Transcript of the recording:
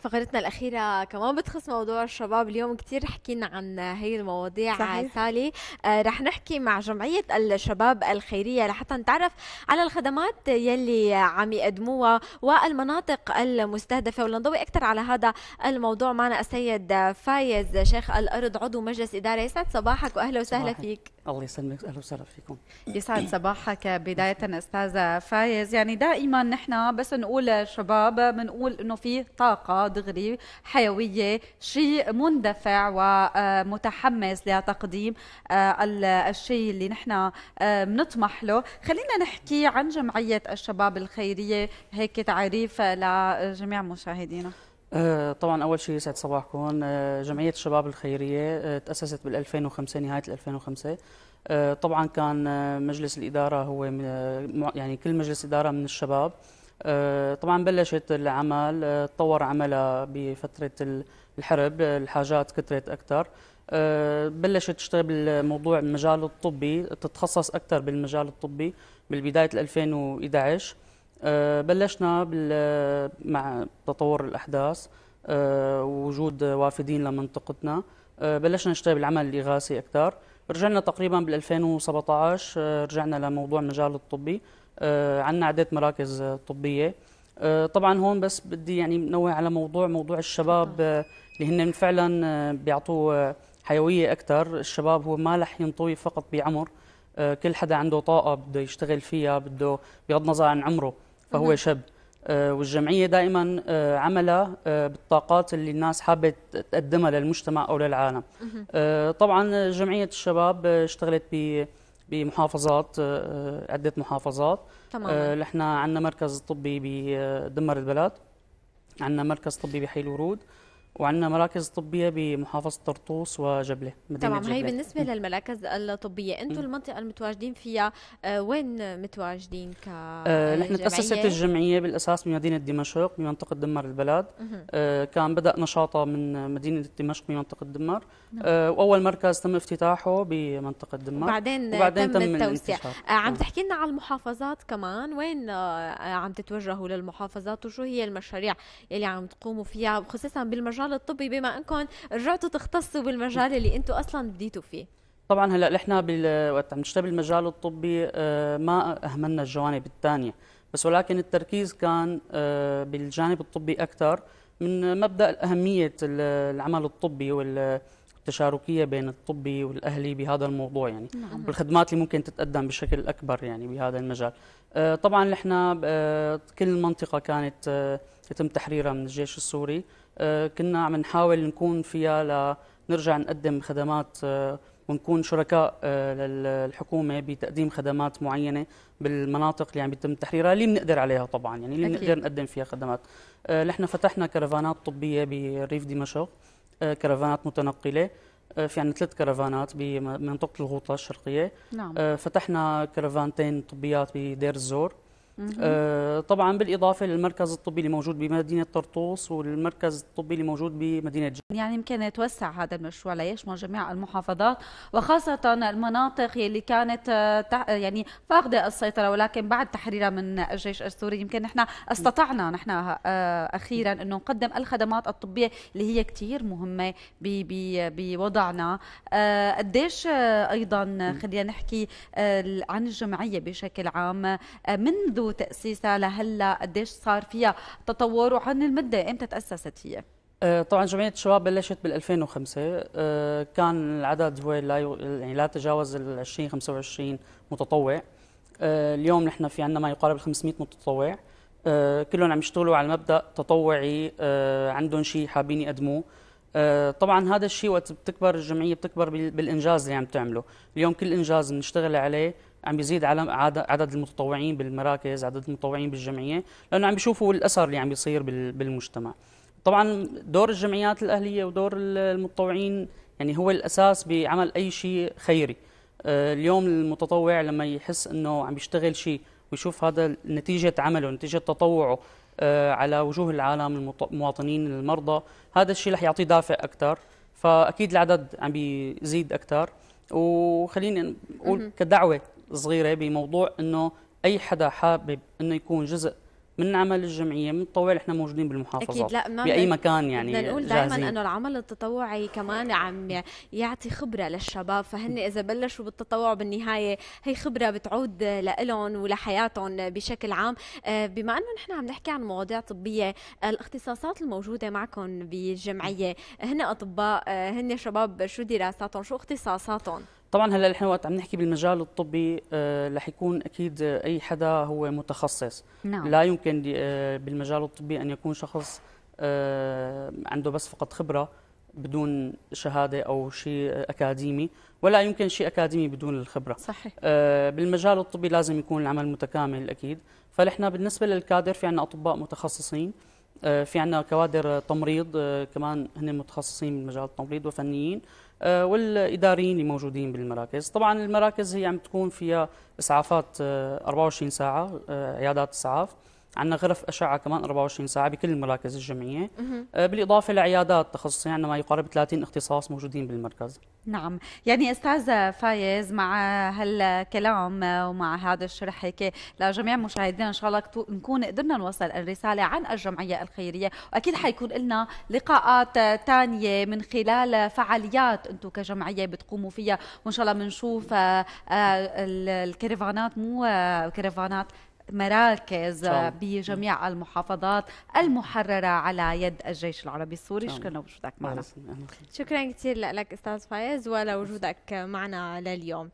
فقرتنا الأخيرة كمان بتخص موضوع الشباب اليوم كتير حكينا عن هي المواضيع تالي سالي آه، رح نحكي مع جمعية الشباب الخيرية لحتى نتعرف على الخدمات يلي عم يقدموها والمناطق المستهدفة ولنضوي أكثر على هذا الموضوع معنا السيد فايز شيخ الأرض عضو مجلس إدارة يسعد صباحك وأهلا وسهلا فيك الله يسلمك اهلا وسهلا فيكم يسعد صباحك بدايه استاذه فايز يعني دائما نحن بس نقول شباب بنقول انه في طاقه دغري حيويه شيء مندفع ومتحمس لتقديم آه، الشيء اللي نحن آه، بنطمح له خلينا نحكي عن جمعيه الشباب الخيريه هيك تعريف لجميع مشاهدينا آه، طبعا اول شيء يسعد صباحكم آه، جمعيه الشباب الخيريه آه، تاسست بال 2005 نهايه 2005 طبعا كان مجلس الاداره هو يعني كل مجلس اداره من الشباب طبعا بلشت العمل تطور عملها بفتره الحرب الحاجات كثرت اكثر بلشت تشتغل بالموضوع المجال الطبي تتخصص اكثر بالمجال الطبي بالبدايه 2011 آه، بلشنا مع تطور الأحداث ووجود آه، وافدين لمنطقتنا آه، بلشنا نشتغل بالعمل الإغاثي أكثر رجعنا تقريبا بال 2017 رجعنا لموضوع المجال الطبي عندنا عدة مراكز طبية طبعا هون بس بدي يعني نوه على موضوع موضوع الشباب اللي هن فعلا بيعطوا حيوية أكثر الشباب هو ما رح ينطوي فقط بعمر كل حدا عنده طاقة بده يشتغل فيها بده بغض النظر عن عمره فهو شاب آه، والجمعيه دائما آه، عملها آه، بالطاقات اللي الناس حابه تقدمها للمجتمع او للعالم طبعا جمعيه الشباب اشتغلت ب بمحافظات عده محافظات تماما نحن عندنا مركز طبي بدمر البلد عندنا مركز طبي بحي الورود وعندنا مراكز طبيه بمحافظه طرطوس وجبله مدينه تمام هي بالنسبه للمراكز الطبيه انتم المنطقه المتواجدين فيها آه، وين متواجدين ك آه، نحن تاسست الجمعيه بالاساس آه، من مدينه دمشق بمنطقه دمر نعم. البلد كان بدا نشاطها من مدينه دمشق بمنطقه دمر واول مركز تم افتتاحه بمنطقه دمر وبعدين, وبعدين تم, تم التوسيع عم نعم. تحكي لنا على المحافظات كمان وين عم تتوجهوا للمحافظات وشو هي المشاريع اللي عم تقوموا فيها خصوصا بالمجال المجال الطبي بما انكم رجعتوا تختصوا بالمجال اللي انتم اصلا بديتوا فيه طبعا هلا نحن بال... وقت عم نشتغل بالمجال الطبي آه، ما اهملنا الجوانب الثانيه بس ولكن التركيز كان آه، بالجانب الطبي اكثر من مبدا اهميه العمل الطبي وال التشاركية بين الطبي والأهلي بهذا الموضوع يعني نعم. والخدمات اللي ممكن تتقدم بشكل أكبر يعني بهذا المجال آه، طبعا نحن كل منطقة كانت يتم تحريرها من الجيش السوري آه، كنا عم نحاول نكون فيها لنرجع نقدم خدمات آه، ونكون شركاء آه، للحكومه بتقديم خدمات معينه بالمناطق اللي عم يتم تحريرها اللي بنقدر عليها طبعا يعني اللي بنقدر نقدم فيها خدمات نحن فتحنا كرفانات طبيه بريف دمشق كرفانات متنقله في عندنا ثلاث كرفانات بمنطقه الغوطه الشرقيه نعم. فتحنا كرفانتين طبيات بدير الزور آه طبعا بالاضافه للمركز الطبي اللي موجود بمدينه طرطوس والمركز الطبي اللي موجود بمدينه جنين يعني يمكن يتوسع هذا المشروع ليشمل جميع المحافظات وخاصه المناطق اللي كانت آه، يعني فاقده السيطره ولكن بعد تحريرها من الجيش السوري يمكن نحن استطعنا نحن آه، اخيرا انه نقدم الخدمات الطبيه اللي هي كثير مهمه بوضعنا آه، قديش ايضا خلينا نحكي عن الجمعيه بشكل عام منذ تأسيسها لهلا قديش صار فيها تطور وعن المدة إمتى تأسست هي؟ آه، طبعا جمعيه الشباب بلشت بال 2005 آه، كان العدد هو لا يعني لا تجاوز ال 20 25 متطوع آه، اليوم نحن في عندنا ما يقارب ال 500 متطوع كلهم عم يشتغلوا على مبدا تطوعي عندهم شيء حابين يقدموه طبعا هذا الشيء وقت بتكبر الجمعيه بتكبر بالانجاز اللي عم تعمله اليوم كل انجاز بنشتغل عليه عم بيزيد على عدد المتطوعين بالمراكز عدد المتطوعين بالجمعيه لانه عم بيشوفوا الاثر اللي عم بيصير بالمجتمع طبعا دور الجمعيات الاهليه ودور المتطوعين يعني هو الاساس بعمل اي شيء خيري آه، اليوم المتطوع لما يحس انه عم بيشتغل شيء ويشوف هذا نتيجه عمله نتيجه تطوعه آه، على وجوه العالم المواطنين المرضى هذا الشيء رح يعطيه دافع اكثر فاكيد العدد عم بيزيد اكثر وخليني اقول كدعوه صغيرة بموضوع أنه أي حدا حابب أنه يكون جزء من عمل الجمعية من الطوال احنا موجودين بالمحافظة أكيد لا ما بأي مكان يعني بدنا نقول دائما أنه العمل التطوعي كمان عم يعطي خبرة للشباب فهن إذا بلشوا بالتطوع بالنهاية هي خبرة بتعود لإلهم ولحياتهم بشكل عام آه، بما أنه نحن عم نحكي عن مواضيع طبية الاختصاصات الموجودة معكم بالجمعية هن أطباء آه، هن شباب شو دراساتهم شو اختصاصاتهم طبعا هلا نحن وقت عم نحكي بالمجال الطبي آه، رح يكون اكيد اي حدا هو متخصص نعم. لا يمكن آه، بالمجال الطبي ان يكون شخص آه، عنده بس فقط خبره بدون شهاده او شيء اكاديمي ولا يمكن شيء اكاديمي بدون الخبره صحيح بالمجال الطبي لازم يكون العمل متكامل اكيد فنحن بالنسبه للكادر في عندنا اطباء متخصصين آه، في عندنا كوادر تمريض آه، كمان هن متخصصين بمجال التمريض وفنيين آه، والاداريين اللي موجودين بالمراكز طبعا المراكز هي عم تكون فيها اسعافات 24 ساعه عيادات اسعاف عندنا غرف اشعه كمان 24 ساعه بكل المراكز الجمعيه آه، بالاضافه لعيادات تخصصيه عندنا ما يقارب 30 اختصاص موجودين بالمركز نعم يعني استاذ فايز مع هالكلام آه، ومع هذا الشرح هيك لجميع مشاهدينا ان شاء الله نكون قدرنا نوصل الرساله عن الجمعيه الخيريه واكيد حيكون لنا لقاءات ثانيه آه، من خلال فعاليات انتم كجمعيه بتقوموا فيها وان شاء الله بنشوف الكرفانات مو كرفانات مراكز بجميع المحافظات المحررة على يد الجيش العربي السوري شكرا لوجودك معنا شكرا كثير لك استاذ فايز ولوجودك معنا لليوم